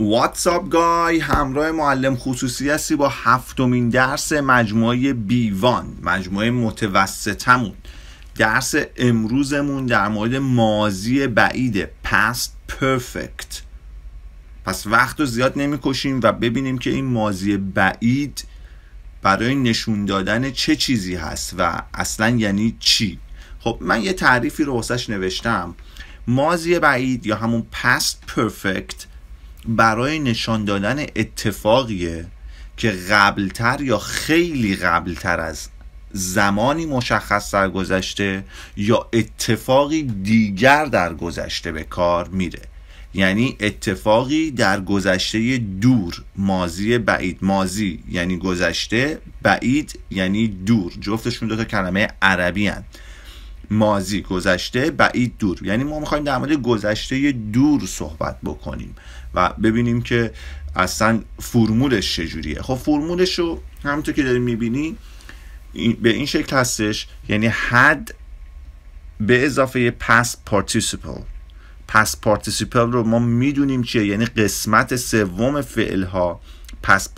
واتساپ گای همراه معلم خصوصی هستی با هفتمین درس مجموعه بیوان مجموعه متوسطمون درس امروزمون در مورد ماضی بعید past perfect پس وقت رو زیاد نمیکشیم و ببینیم که این ماضی بعید برای نشون دادن چه چیزی هست و اصلا یعنی چی خب من یه تعریفی رو واسش نوشتم ماضی بعید یا همون past perfect برای نشان دادن اتفاقیه که قبلتر یا خیلی قبلتر از زمانی مشخص در گذشته یا اتفاقی دیگر در گذشته به کار میره یعنی اتفاقی در گذشته دور مازی بعید مازی یعنی گذشته بعید یعنی دور جفتشون دو تا کلمه عربی مازی گذشته بعید دور یعنی ما میخوایم در مورد گذشته دور صحبت بکنیم و ببینیم که اصلا فرمولش چجوریه خب فرمولش رو همونطور که داریم میبینی به این شکل هستش یعنی حد به اضافه پس participle پس پارتیسیپل رو ما میدونیم چیه یعنی قسمت سوم فعل ها پس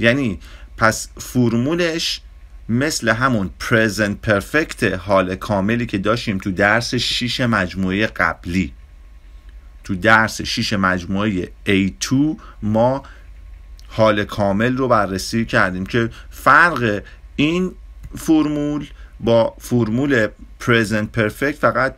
یعنی پس فرمولش مثل همون پرزنت پرفکت حال کاملی که داشتیم تو درس 6 مجموعه قبلی تو درس شیش مجموعه A2 ما حال کامل رو بررسی کردیم که فرق این فرمول با فرمول پرزنت پرفکت فقط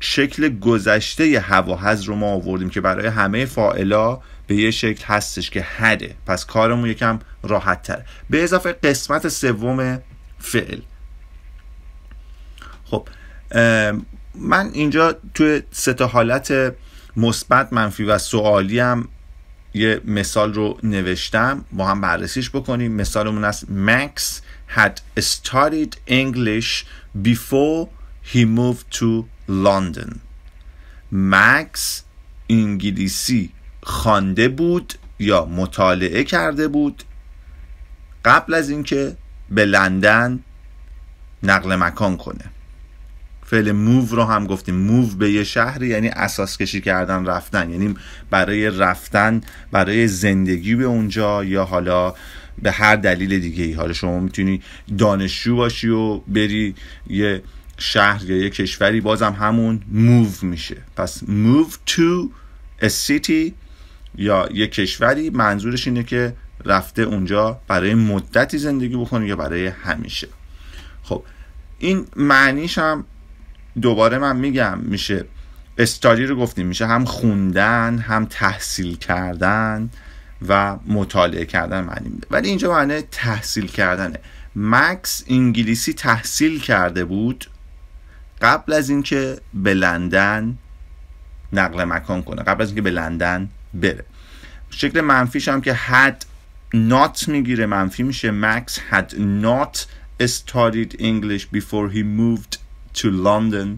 شکل گذشته هواهز رو ما آوردیم که برای همه فائلا به یه شکل هستش که هده پس کارمون یکم راحت تر به اضافه قسمت سوم فعل خب من اینجا توی سه تا حالت مثبت منفی و سوالی هم یه مثال رو نوشتم با هم بررسیش بکنیم مثالمون است Max had started English before he moved to لندن مکس انگلیسی خوانده بود یا مطالعه کرده بود قبل از اینکه به لندن نقل مکان کنه فعل موو رو هم گفتیم موو به یه شهر یعنی اساس کشی کردن رفتن یعنی برای رفتن برای زندگی به اونجا یا حالا به هر دلیل دیگه ای حالا شما میتونی دانشجو باشی و بری یه شهر یا یه کشوری بازم همون موو میشه پس موو تو a city یا یک کشوری منظورش اینه که رفته اونجا برای مدتی زندگی بکنه یا برای همیشه خب این معنیش هم دوباره من میگم میشه استادی رو گفتیم میشه هم خوندن هم تحصیل کردن و مطالعه کردن معنی میده ولی اینجا معنی تحصیل کردنه مکس انگلیسی تحصیل کرده بود قبل از اینکه به لندن نقل مکان کنه قبل از اینکه به لندن بره شکل منفیش هم که had not میگیره منفی میشه Max had not studied English before he moved to London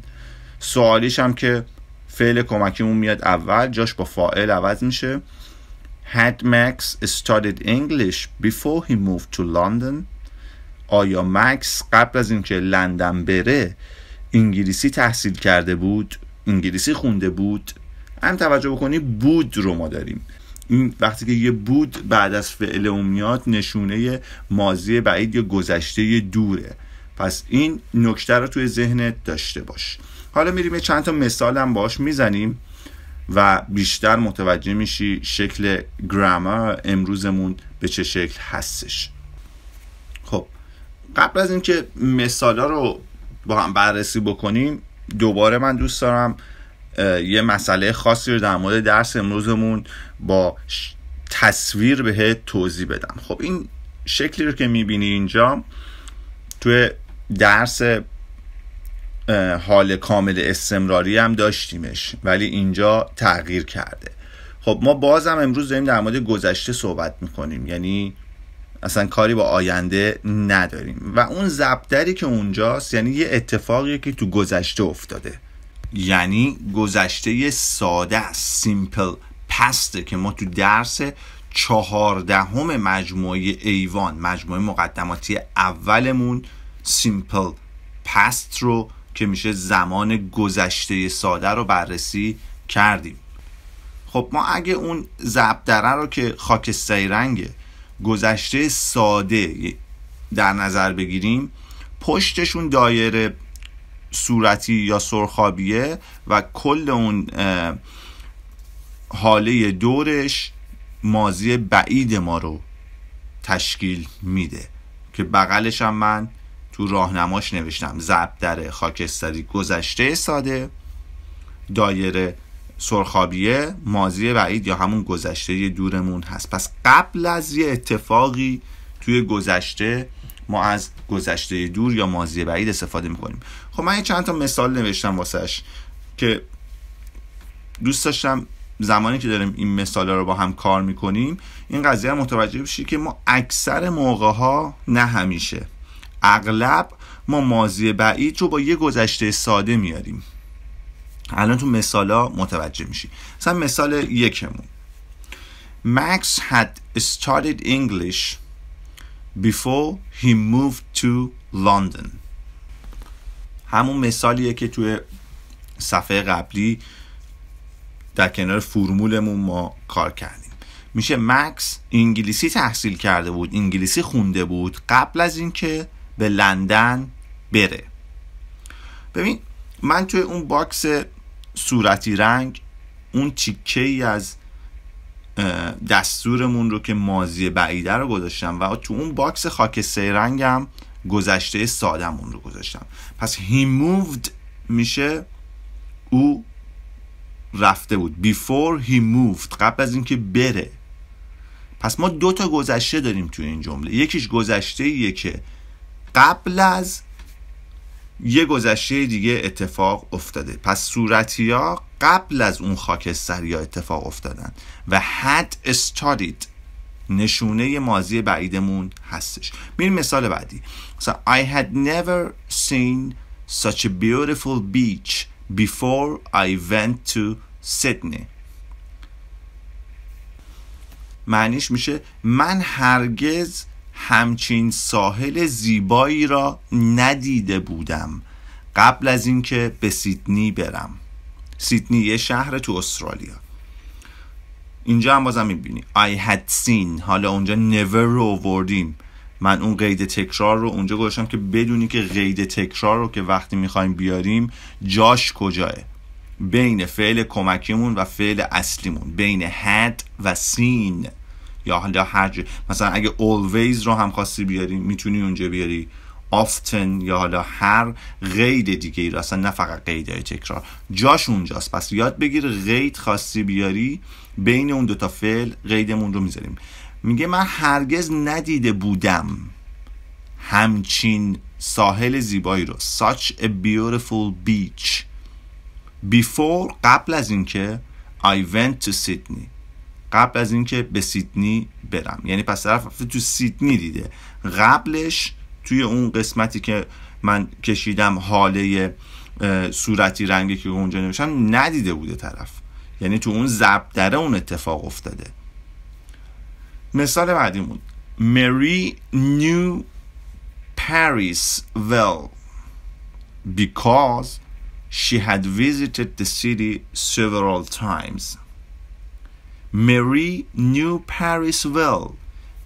سوالیش هم که فعل کمکیمون میاد اول جاش با فائل عوض میشه Had Max studied English before he moved to London؟ آیا مکس قبل از اینکه لندن بره انگلیسی تحصیل کرده بود انگلیسی خونده بود هم توجه بکنی بود رو ما داریم این وقتی که یه بود بعد از فعل اون نشونه ماضی بعید یا گذشته دوره پس این نکته رو توی ذهنت داشته باش حالا میریم چند تا مثال هم باش میزنیم و بیشتر متوجه میشی شکل گرامر امروزمون به چه شکل هستش خب قبل از اینکه مثالا رو با هم بررسی بکنیم دوباره من دوست دارم یه مسئله خاصی رو در مورد درس امروزمون با تصویر بهت توضیح بدم خب این شکلی رو که میبینی اینجا توی درس حال کامل استمراری هم داشتیمش ولی اینجا تغییر کرده خب ما بازم امروز داریم در مورد گذشته صحبت میکنیم یعنی اصلا کاری با آینده نداریم و اون زبدری که اونجاست یعنی یه اتفاقی که تو گذشته افتاده یعنی گذشته ساده سیمپل پسته که ما تو درس چهاردهم مجموعه ایوان مجموعه مقدماتی اولمون سیمپل پست رو که میشه زمان گذشته ساده رو بررسی کردیم خب ما اگه اون زبدره رو که خاکستری رنگه گذشته ساده در نظر بگیریم پشتشون دایره صورتی یا سرخابیه و کل اون حاله دورش مازی بعید ما رو تشکیل میده که بغلش هم من تو راهنماش نوشتم زبدر خاکستری گذشته ساده دایره سرخابیه ماضی بعید یا همون گذشته دورمون هست پس قبل از یه اتفاقی توی گذشته ما از گذشته دور یا ماضی بعید استفاده میکنیم خب من یه چند تا مثال نوشتم واسهش که دوست داشتم زمانی که داریم این مثال رو با هم کار میکنیم این قضیه رو متوجه بشی که ما اکثر موقع ها نه همیشه اغلب ما ماضی بعید رو با یه گذشته ساده میاریم الان تو مثالا متوجه میشی مثلا مثال یکمون Max had started English before he moved to London همون مثالیه که توی صفحه قبلی در کنار فرمولمون ما کار کردیم میشه مکس انگلیسی تحصیل کرده بود انگلیسی خونده بود قبل از اینکه به لندن بره ببین من توی اون باکس صورتی رنگ اون تیکه ای از دستورمون رو که مازی بعیده رو گذاشتم و تو اون باکس خاک رنگم گذشته سادمون رو گذاشتم پس he moved میشه او رفته بود before he moved قبل از اینکه بره پس ما دو تا گذشته داریم توی این جمله یکیش گذشته ایه که قبل از یه گذشته دیگه اتفاق افتاده پس صورتی ها قبل از اون خاکستری ها اتفاق افتادن و had studied نشونه ماضی بعیدمون هستش میریم مثال بعدی so I had never seen such a beautiful beach before I went to Sydney معنیش میشه من هرگز همچین ساحل زیبایی را ندیده بودم قبل از اینکه به سیدنی برم سیدنی یه شهر تو استرالیا اینجا هم بازم میبینی I had seen حالا اونجا never رو آوردیم من اون قید تکرار رو اونجا گذاشتم که بدونی که قید تکرار رو که وقتی میخوایم بیاریم جاش کجاه بین فعل کمکیمون و فعل اصلیمون بین had و seen یا حالا هر جه. مثلا اگه always رو هم خواستی بیاری میتونی اونجا بیاری often یا حالا هر قید دیگه ای رو اصلا نه فقط قید های تکرار جاش اونجاست پس یاد بگیر قید خواستی بیاری بین اون تا فعل قیدمون رو میذاریم میگه من هرگز ندیده بودم همچین ساحل زیبایی رو such a beautiful beach before قبل از اینکه I went to Sydney قبل از اینکه به سیدنی برم یعنی پس طرف تو سیدنی دیده قبلش توی اون قسمتی که من کشیدم حاله صورتی رنگی که اونجا نوشتم ندیده بوده طرف یعنی تو اون زبدره اون اتفاق افتاده مثال بعدیمون مری نیو پاریس well because she had visited the city several times مری نیو پاریس ول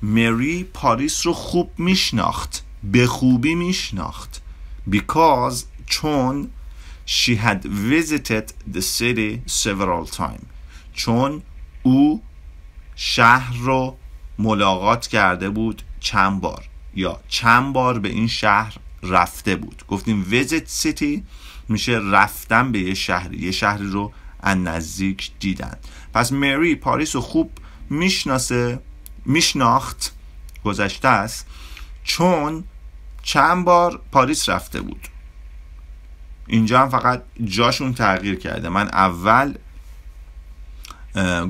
مری پاریس رو خوب میشناخت به خوبی میشناخت because چون she had visited the city several times چون او شهر رو ملاقات کرده بود چند بار یا چند بار به این شهر رفته بود گفتیم visit city میشه رفتن به یه شهری یه شهری رو از نزدیک دیدن پس مری پاریس رو خوب میشناسه میشناخت گذشته است چون چند بار پاریس رفته بود اینجا هم فقط جاشون تغییر کرده من اول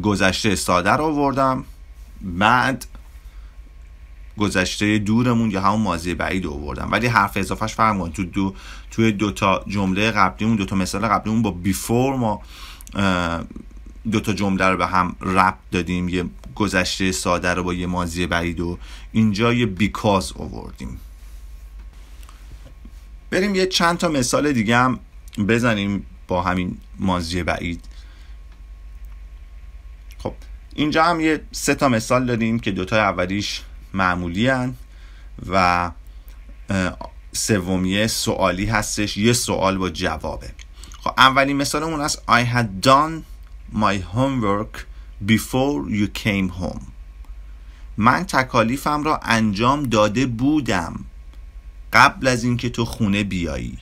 گذشته ساده رو آوردم بعد گذشته دورمون یا همون ماضی بعید آوردم ولی حرف اضافهش فرق تو دو توی دو تا جمله قبلیمون دو تا مثال قبلیمون با بیفور ما دوتا جمله رو به هم ربط دادیم یه گذشته ساده رو با یه ماضی بعید و اینجا یه بیکاز آوردیم بریم یه چند تا مثال دیگه هم بزنیم با همین ماضی بعید خب اینجا هم یه سه تا مثال داریم که دوتا اولیش معمولی هن و سومیه سوالی هستش یه سوال با جوابه خب اولین مثالمون از I had done my homework before you came home من تکالیفم را انجام داده بودم قبل از اینکه تو خونه بیایی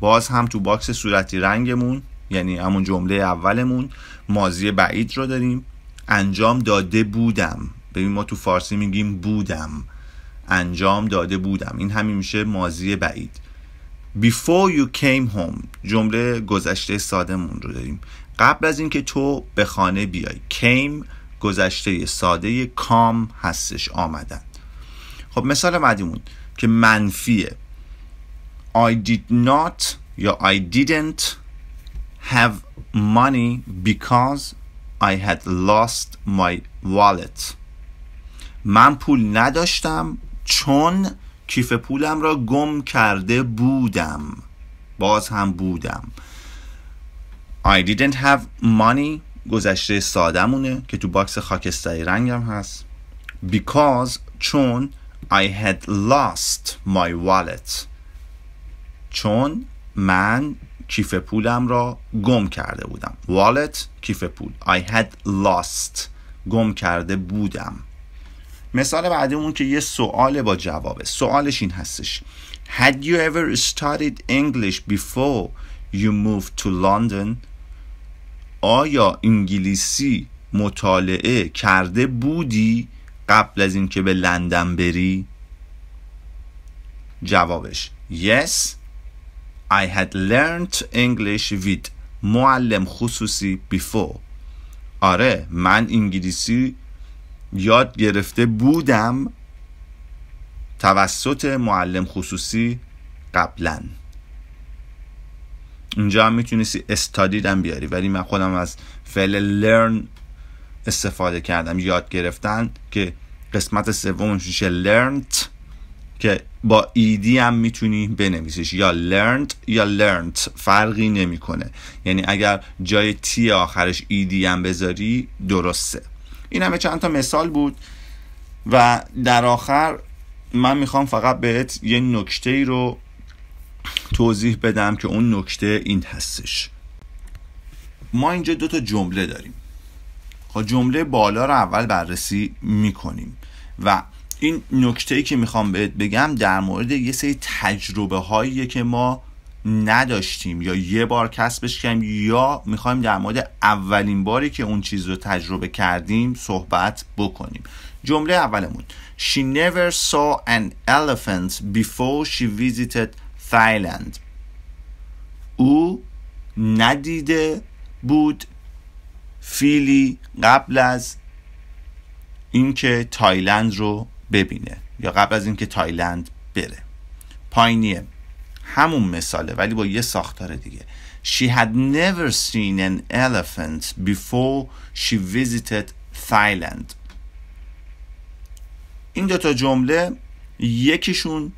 باز هم تو باکس صورتی رنگمون یعنی همون جمله اولمون مازی بعید رو داریم انجام داده بودم ببین ما تو فارسی میگیم بودم انجام داده بودم این همین میشه مازی بعید Before you came home جمله گذشته سادهمون رو داریم قبل از اینکه تو به خانه بیای کیم گذشته ساده کام هستش آمدن خب مثال بعدیمون که منفیه I did not یا I didn't have money because I had lost my wallet من پول نداشتم چون کیف پولم را گم کرده بودم باز هم بودم I didn't have money گذشته سادمونه که تو باکس خاکستری رنگم هست because چون I had lost my wallet چون من کیف پولم را گم کرده بودم wallet کیف پول I had lost گم کرده بودم مثال اون که یه سوال با جوابه سوالش این هستش Had you ever studied English before you moved to London آیا انگلیسی مطالعه کرده بودی قبل از اینکه به لندن بری؟ جوابش Yes I had learned English with معلم خصوصی before آره من انگلیسی یاد گرفته بودم توسط معلم خصوصی قبلا اینجا هم میتونستی استادید هم بیاری ولی من خودم از فعل لرن استفاده کردم یاد گرفتن که قسمت سومش میشه لرنت که با ایدی هم میتونی بنویسیش یا لرنت یا لرنت فرقی نمیکنه یعنی اگر جای تی آخرش ایدی هم بذاری درسته این همه چند تا مثال بود و در آخر من میخوام فقط بهت یه نکته ای رو توضیح بدم که اون نکته این هستش ما اینجا دو تا جمله داریم خب جمله بالا رو اول بررسی میکنیم و این نکته ای که میخوام بهت بگم در مورد یه سری تجربه هایی که ما نداشتیم یا یه بار کسبش کردیم یا میخوایم در مورد اولین باری که اون چیز رو تجربه کردیم صحبت بکنیم جمله اولمون She never saw an elephant before she visited Thailand او ندیده بود فیلی قبل از اینکه تایلند رو ببینه یا قبل از اینکه تایلند بره پایینیه همون مثاله ولی با یه ساختار دیگه She had never seen an elephant before she visited Thailand این دوتا جمله یکیشون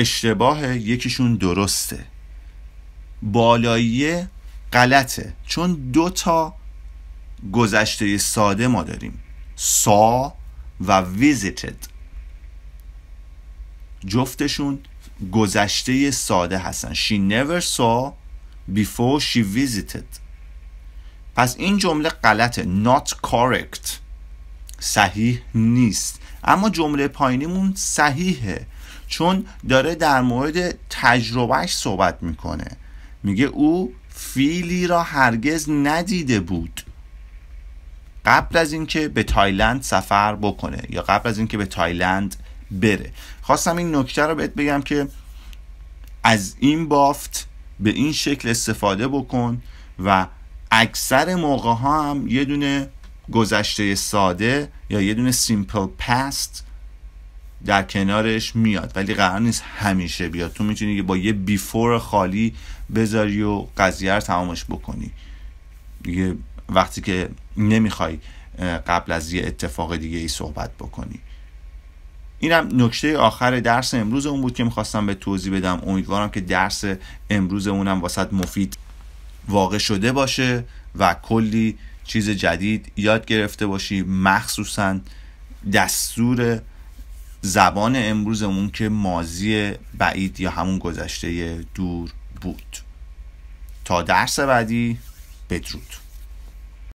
اشتباه یکیشون درسته بالایی غلطه چون دو تا گذشته ساده ما داریم سا و visited جفتشون گذشته ساده هستن She never saw before she visited پس این جمله غلطه not correct صحیح نیست اما جمله پایینیمون صحیحه چون داره در مورد تجربهش صحبت میکنه میگه او فیلی را هرگز ندیده بود قبل از اینکه به تایلند سفر بکنه یا قبل از اینکه به تایلند بره خواستم این نکته رو بهت بگم که از این بافت به این شکل استفاده بکن و اکثر موقع ها هم یه دونه گذشته ساده یا یه دونه سیمپل پست در کنارش میاد ولی قرار نیست همیشه بیاد تو میتونی که با یه بیفور خالی بذاری و قضیه رو تمامش بکنی دیگه وقتی که نمیخوای قبل از یه اتفاق دیگه ای صحبت بکنی اینم نکته آخر درس امروز اون بود که میخواستم به توضیح بدم امیدوارم که درس امروز اونم واسط مفید واقع شده باشه و کلی چیز جدید یاد گرفته باشی مخصوصا دستور زبان امروزمون که مازی بعید یا همون گذشته دور بود تا درس بعدی بدرود